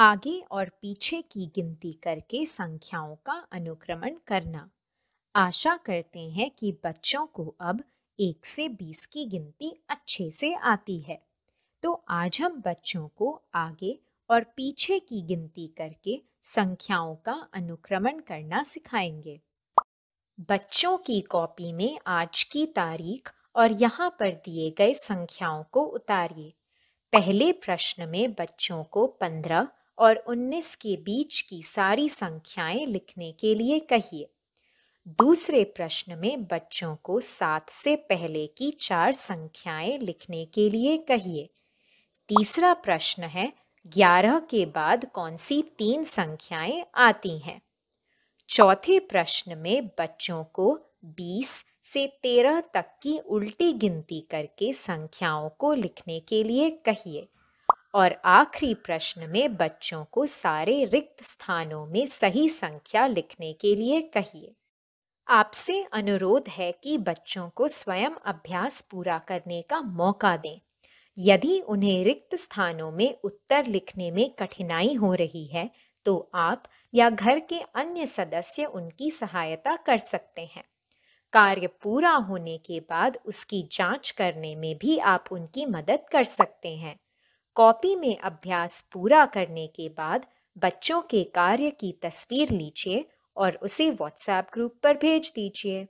आगे और पीछे की गिनती करके संख्याओं का अनुक्रमण करना आशा करते हैं कि बच्चों को अब एक से बीस की गिनती अच्छे से आती है तो आज हम बच्चों को आगे और पीछे की गिनती करके संख्याओं का अनुक्रमण करना सिखाएंगे बच्चों की कॉपी में आज की तारीख और यहाँ पर दिए गए संख्याओं को उतारिए पहले प्रश्न में बच्चों को पंद्रह और 19 के बीच की सारी संख्याएं लिखने के लिए कहिए दूसरे प्रश्न में बच्चों को सात से पहले की चार संख्याएं लिखने के लिए कहिए तीसरा प्रश्न है ग्यारह के बाद कौन सी तीन संख्याएं आती हैं चौथे प्रश्न में बच्चों को बीस से तेरह तक की उल्टी गिनती करके संख्याओं को लिखने के लिए कहिए और आखिरी प्रश्न में बच्चों को सारे रिक्त स्थानों में सही संख्या लिखने के लिए कहिए आपसे अनुरोध है कि बच्चों को स्वयं अभ्यास पूरा करने का मौका दें यदि उन्हें रिक्त स्थानों में उत्तर लिखने में कठिनाई हो रही है तो आप या घर के अन्य सदस्य उनकी सहायता कर सकते हैं कार्य पूरा होने के बाद उसकी जांच करने में भी आप उनकी मदद कर सकते हैं कॉपी में अभ्यास पूरा करने के बाद बच्चों के कार्य की तस्वीर लीजिए और उसे व्हाट्सएप ग्रुप पर भेज दीजिए